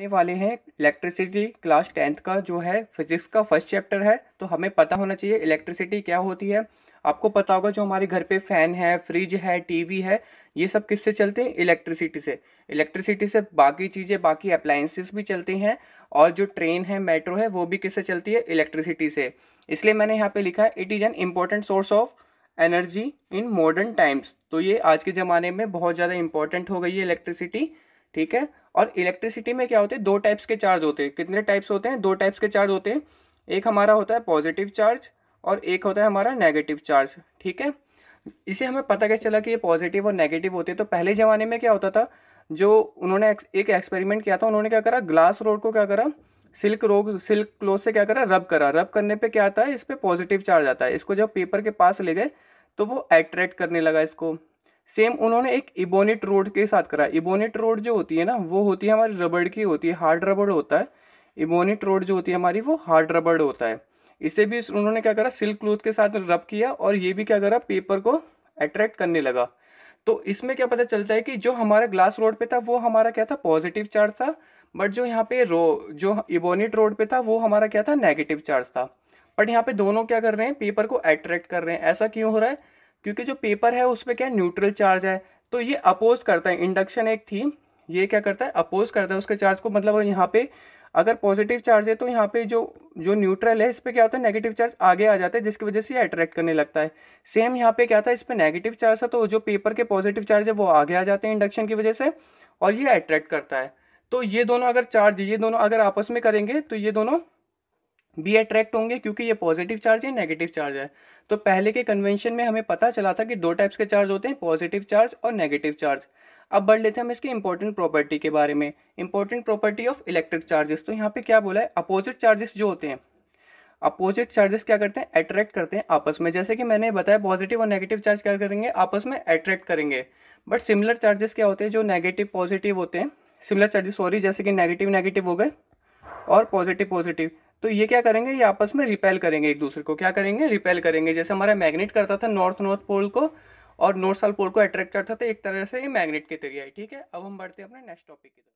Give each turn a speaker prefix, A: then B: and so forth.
A: ने वाले हैं इलेक्ट्रिसिटी क्लास टेंथ का जो है फिजिक्स का फर्स्ट चैप्टर है तो हमें पता होना चाहिए इलेक्ट्रिसिटी क्या होती है आपको पता होगा जो हमारे घर पे फैन है फ्रिज है टीवी है ये सब किससे चलते हैं इलेक्ट्रिसिटी से इलेक्ट्रिसिटी से बाकी चीज़ें बाकी अप्लाइंसिस भी चलती हैं और जो ट्रेन है मेट्रो है वो भी किससे चलती है इलेक्ट्रिसिटी से इसलिए मैंने यहाँ पर लिखा है it is an important source of energy in modern times तो ये आज के ज़माने में बहुत ज़्यादा इंपॉर्टेंट हो गई है इलेक्ट्रिसिटी ठीक है और इलेक्ट्रिसिटी में क्या होते हैं दो टाइप्स के चार्ज होते हैं कितने टाइप्स होते हैं दो टाइप्स के चार्ज होते हैं एक हमारा होता है पॉजिटिव चार्ज और एक होता है हमारा नेगेटिव चार्ज ठीक है इसे हमें पता कैसे चला कि ये पॉजिटिव और नेगेटिव होते हैं तो पहले ज़माने में क्या होता था जो उन्होंने एक, एक्सपेरिमेंट किया था उन्होंने क्या करा ग्लास रोड को क्या करा सिल्क रोग सिल्क क्लोथ से क्या करा रब करा रब करने पे क्या आता है इस पर पॉजिटिव चार्ज आता है इसको जब पेपर के पास ले गए तो वो एट्रैक्ट करने लगा इसको सेम उन्होंने एक इबोनिट रोड के साथ करा इबोनिट रोड जो होती है ना वो होती है हमारी रबड़ की होती है हार्ड रबड़ होता है इबोनिट रोड जो होती है हमारी वो हार्ड रबड़ होता है इसे भी उन्होंने क्या करा सिल्क क्लूथ के साथ रब किया और ये भी क्या करा पेपर को अट्रैक्ट करने लगा तो इसमें क्या पता चलता है कि जो हमारा ग्लास रोड पे था वो हमारा क्या था पॉजिटिव चार्ज था बट जो यहाँ पे रो जो इबोनिट रोड पे था वो हमारा क्या था नेगेटिव चार्ज था बट यहाँ पे दोनों क्या कर रहे हैं पेपर को अट्रैक्ट कर रहे हैं ऐसा क्यों हो रहा है क्योंकि जो पेपर है उस पर क्या न्यूट्रल चार्ज है तो ये अपोज करता है इंडक्शन एक थी ये क्या करता है अपोज करता है उसके चार्ज को मतलब यहाँ पे अगर पॉजिटिव चार्ज है तो यहाँ पे जो जो न्यूट्रल है इस पर क्या होता है नेगेटिव चार्ज आगे आ जाता है जिसकी वजह से ये अट्रैक्ट करने लगता है सेम यहाँ पे क्या था इस पर नेगेटिव चार्ज था तो जो पेपर के पॉजिटिव चार्ज है वो आगे आ जाते हैं इंडक्शन की वजह से और ये अट्रैक्ट करता है तो ये दोनों अगर चार्ज ये दोनों अगर आपस में करेंगे तो ये दोनों भी अट्रैक्ट होंगे क्योंकि ये पॉजिटिव चार्ज है नेगेटिव चार्ज है तो पहले के कन्वेंशन में हमें पता चला था कि दो टाइप्स के चार्ज होते हैं पॉजिटिव चार्ज और नेगेटिव चार्ज अब बढ़ लेते हैं हम इसके इंपॉर्टेंट प्रॉपर्टी के बारे में important property of electric charges तो यहाँ पे क्या बोला है अपोजिट चार्जेस जो होते हैं अपोजिट चार्जेस क्या करते हैं अट्रैक्ट करते हैं आपस में जैसे कि मैंने बताया पॉजिटिव और नेगेटिव चार्ज क्या करेंगे आपस में अट्रैक्ट करेंगे बट सिमिलर चार्जेस क्या होते हैं जो नेगेटिव पॉजिटिव होते हैं सिमिलर चार्जेस सॉरी जैसे कि नेगेटिव नेगेटिव हो गए और पॉजिटिव पॉजिटिव तो ये क्या करेंगे ये आपस में रिपेल करेंगे एक दूसरे को क्या करेंगे रिपेल करेंगे जैसे हमारा मैग्नेट करता था नॉर्थ नॉर्थ पोल को और नॉर्थ साउथ पोल को अट्रैक्ट करता था एक तरह से ये मैग्नेट के आई ठीक है अब हम बढ़ते हैं अपने नेक्स्ट टॉपिक की तरफ